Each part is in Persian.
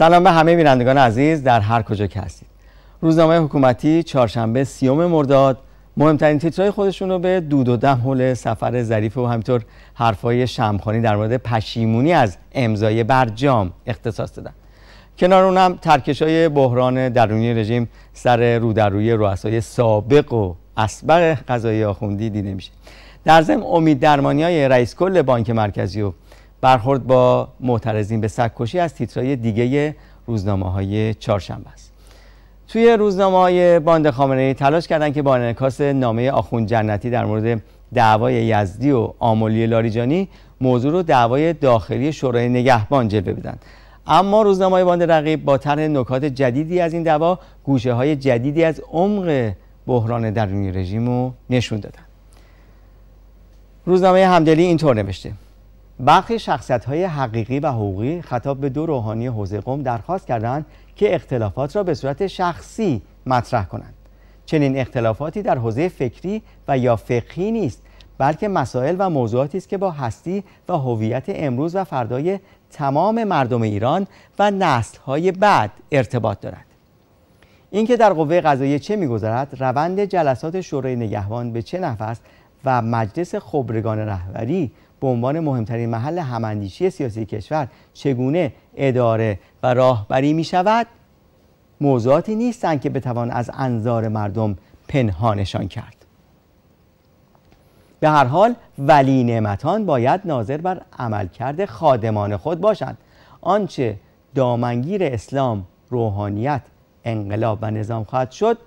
سلام به همه بینندگان عزیز در هر کجا که هستید روزنامه حکومتی چهارشنبه سیوم مرداد مهمترین تیترهای خودشون رو به دود و دم حول سفر ظریف و همینطور حرفای شمخانی در مورد پشیمونی از امضای برجام اختصاص دادن کنار اونم ترکش های بحران درونی رژیم سر رو رؤسای سابق و اسبر قضایی آخوندی دیده میشه در ضمن امید درمانی های رئیس کل بانک مرکزی و برخورد با معترضین به سگکشی از تیترهای دیگه روزنامه های چهارشنبه است توی روزنامه های باند خامنه تلاش کردند که با انعکاس نامه آخون جنتی در مورد دعوای یزدی و آملی لاریجانی موضوع رو دعوای داخلی شورای نگهبان جلوه بدن اما روزنامه های باند رقیب با طرح نکات جدیدی از این دعوا گوشه های جدیدی از عمق بحران درونی رژیم رو نشون دادن روزنامه همدلی اینطور نوشته برخی شخصیت های حقیقی و حقوقی خطاب به دو روحانی حوزه قم درخواست کردند که اختلافات را به صورت شخصی مطرح کنند چنین اختلافاتی در حوزه فکری و یا فقهی نیست بلکه مسائل و موضوعاتی است که با هستی و هویت امروز و فردای تمام مردم ایران و نسل‌های بعد ارتباط دارد اینکه در قوه قضاییه چه میگذرد روند جلسات شورای نگهبان به چه نحو است و مجلس خبرگان رهبری به عنوان مهمترین محل هماندیشی سیاسی کشور چگونه اداره و راهبری می شود موضوعاتی نیستند که بتوان از انظار مردم پنهانشان کرد به هر حال ولی نعمتان باید ناظر بر عملکرد خادمان خود باشند آنچه دامنگیر اسلام روحانیت انقلاب و نظام خواهد شد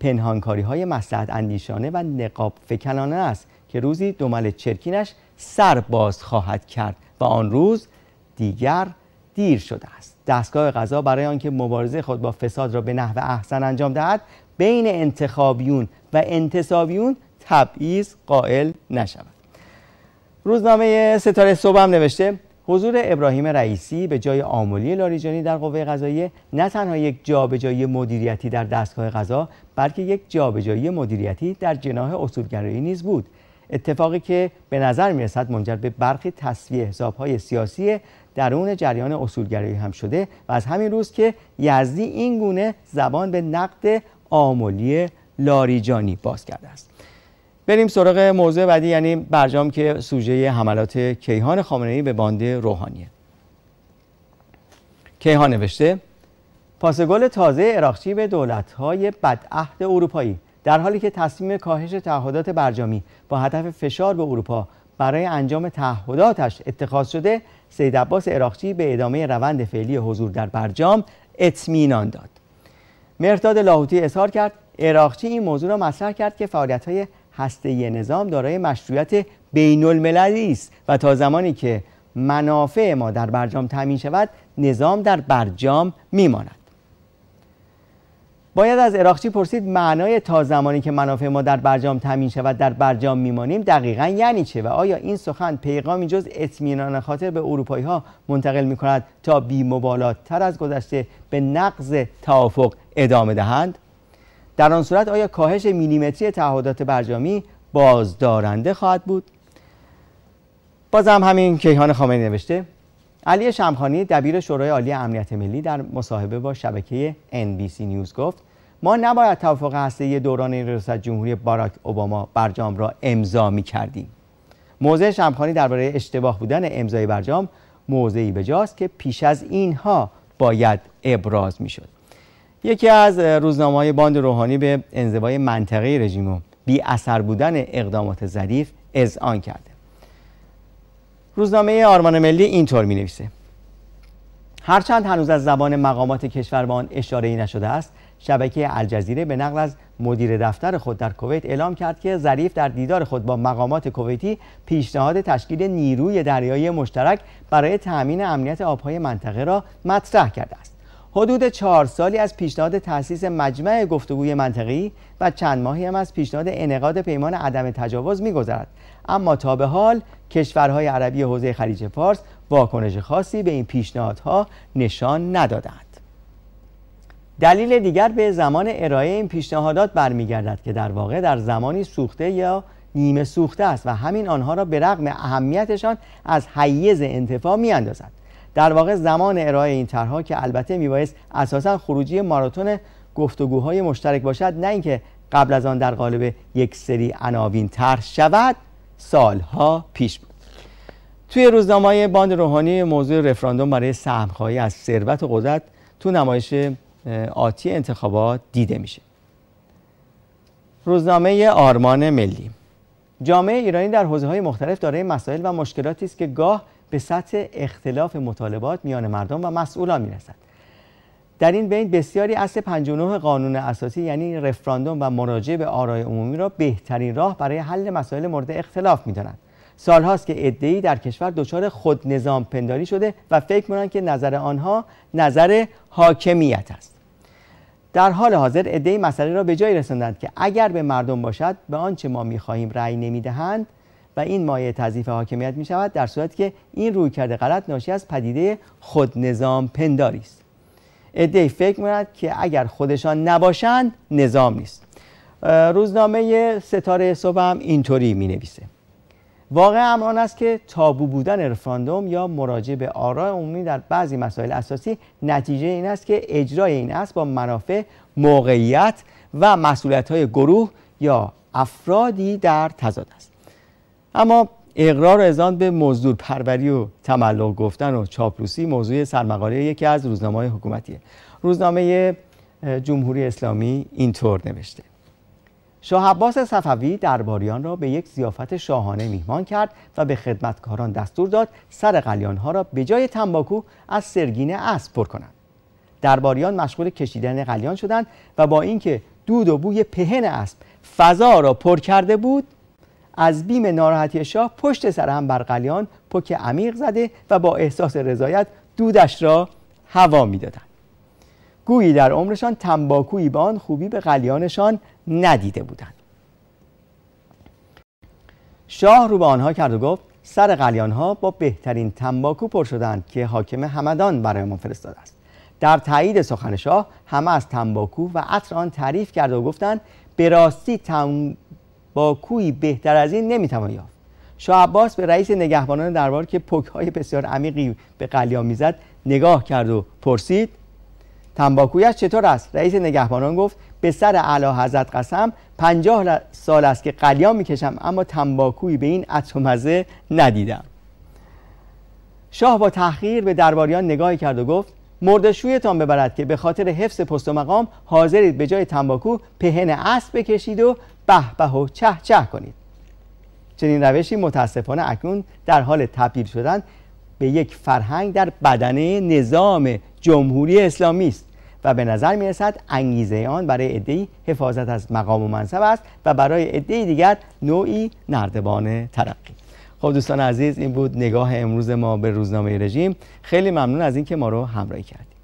پنهانکاری های مسلحت اندیشانه و نقاب فکنانه است که روزی دومل چرکینش سر باز خواهد کرد و آن روز دیگر دیر شده است دستگاه قضا برای آنکه مبارزه خود با فساد را به نحو احسن انجام دهد بین انتخابیون و انتصابیون تبعیض قائل نشود روزنامه ستاره صبح هم نوشته حضور ابراهیم رئیسی به جای آملی لاریجانی در قوه قضاییه نه تنها یک جابجایی مدیریتی در دستگاه قضا بلکه یک جابجایی مدیریتی در جناح اصولگرایی نیز بود اتفاقی که به نظر میرسد منجر به برخی تصویه های سیاسی درون جریان اصولگرایی هم شده و از همین روز که یزدی این گونه زبان به نقد آملی لاریجانی باز کرده است بریم سراغ موضوع بعدی یعنی برجام که سوژه حملات کیهان خامنه‌ای به باند روحانیه کیهان نوشته پاسگل تازه عراقچی به دولت‌های بدعهد اروپایی در حالی که تصمیم کاهش تعهدات برجامی با هدف فشار به اروپا برای انجام تعهداتش اتخاذ شده سید عباس به ادامه روند فعلی حضور در برجام اطمینان داد مرتاد لاهوتی اظهار کرد عراقچی این موضوع را مطرح کرد که های هسته نظام دارای مشروعیت بین المللی است و تا زمانی که منافع ما در برجام تامین شود نظام در برجام میماند باید از عراقچی پرسید معنای تا زمانی که منافع ما در برجام تمین شود در برجام میمانیم دقیقا یعنی چه و آیا این سخن پیغامی جز اطمینان خاطر به اروپایی ها منتقل می کند تا بی مبالات تر از گذشته به نقض توافق ادامه دهند در آن صورت آیا کاهش میلیمتری تعهدات برجامی بازدارنده خواهد بود بازم همین کیهان خامنه‌ای نوشته علی شمخانی دبیر شورای عالی امنیت ملی در مصاحبه با شبکه NBC نیوز گفت ما نباید توافق یه دوران ریاست جمهوری باراک اوباما برجام را امضا کردیم موضع شمخانی درباره اشتباه بودن امضای برجام موضعی بجاست که پیش از اینها باید ابراز میشد یکی از روزنامه های باند روحانی به انزوای منطقه رژیم و بی اثر بودن اقدامات ظریف اذعان کرده روزنامه آرمان ملی اینطور می نویسه هرچند هنوز از زبان مقامات کشور به آن اشاره نشده است شبکه الجزیره به نقل از مدیر دفتر خود در کویت اعلام کرد که ظریف در دیدار خود با مقامات کویتی پیشنهاد تشکیل نیروی دریایی مشترک برای تأمین امنیت آبهای منطقه را مطرح کرده است حدود چهار سالی از پیشنهاد تأسیس مجمع گفتگوی منطقی و چند ماهی هم از پیشنهاد انعقاد پیمان عدم تجاوز میگذرد اما تا به حال کشورهای عربی حوزه خلیج فارس واکنش خاصی به این پیشنهادها نشان ندادند دلیل دیگر به زمان ارائه این پیشنهادات برمیگردد که در واقع در زمانی سوخته یا نیمه سوخته است و همین آنها را به رغم اهمیتشان از حیز انتفاع اندازد در واقع زمان ارائه این طرحها که البته میبایست اساسا خروجی ماراتون گفتگوهای مشترک باشد نه اینکه قبل از آن در قالب یک سری عناوین طرح شود سالها پیش بود توی روزنامه باند روحانی موضوع رفراندوم برای سهمخواهی از ثروت و قدرت تو نمایش آتی انتخابات دیده میشه روزنامه آرمان ملی جامعه ایرانی در حوزه های مختلف دارای مسائل و مشکلاتی است که گاه به سطح اختلاف مطالبات میان مردم و مسئولان میرسد در این بین بسیاری اصل 59 قانون اساسی یعنی رفراندوم و مراجعه به آرای عمومی را بهترین راه برای حل مسائل مورد اختلاف میدانند سالهاست که عدهای در کشور دچار خود نظام پنداری شده و فکر میکنند که نظر آنها نظر حاکمیت است در حال حاضر عدهای مسئله را به جای رساندند که اگر به مردم باشد به آنچه ما میخواهیم رأی نمیدهند و این مایه تضیف حاکمیت می شود در صورت که این روی کرده غلط ناشی از پدیده خود نظام پنداری است عدهای فکر میکنند که اگر خودشان نباشند نظام نیست روزنامه ستاره صبح هم اینطوری می نویسه واقع امر آن است که تابو بودن رفراندوم یا مراجعه به آراء عمومی در بعضی مسائل اساسی نتیجه این است که اجرای این است با منافع موقعیت و مسئولیت های گروه یا افرادی در تضاد است اما اقرار ازان به مزدور پروری و تملق گفتن و چاپلوسی موضوع سرمقاله یکی از روزنامه های حکومتیه روزنامه جمهوری اسلامی اینطور نوشته شاه عباس صفوی درباریان را به یک زیافت شاهانه میهمان کرد و به خدمتکاران دستور داد سر قلیان ها را به جای تنباکو از سرگین اسب پر کنند درباریان مشغول کشیدن قلیان شدند و با اینکه دود و بوی پهن اسب فضا را پر کرده بود از بیم ناراحتی شاه پشت سر هم بر قلیان پک عمیق زده و با احساس رضایت دودش را هوا میدادند گویی در عمرشان تنباکوی به آن خوبی به قلیانشان ندیده بودند شاه رو به آنها کرد و گفت سر قلیان ها با بهترین تنباکو پر شدند که حاکم همدان برای ما فرستاده است در تایید سخن شاه همه از تنباکو و عطر آن تعریف کرد و گفتند به راستی تنباکوی بهتر از این نمیتوان یافت شاه عباس به رئیس نگهبانان دربار که پک های بسیار عمیقی به قلیان میزد نگاه کرد و پرسید تنباکویش چطور است رئیس نگهبانان گفت به سر اعلی حضرت قسم پنجاه سال است که قلیان میکشم اما تنباکویی به این اتومزه ندیدم شاه با تحقیر به درباریان نگاهی کرد و گفت مردشویتان ببرد که به خاطر حفظ پست و مقام حاضرید به جای تنباکو پهن اسب بکشید و به به و چه چه کنید چنین روشی متاسفانه اکنون در حال تبدیل شدن به یک فرهنگ در بدنه نظام جمهوری اسلامی است و به نظر می رسد انگیزه آن برای ای حفاظت از مقام و منصب است و برای عدهای دیگر نوعی نردبان ترقی خب دوستان عزیز این بود نگاه امروز ما به روزنامه رژیم خیلی ممنون از اینکه ما رو همراهی کردیم.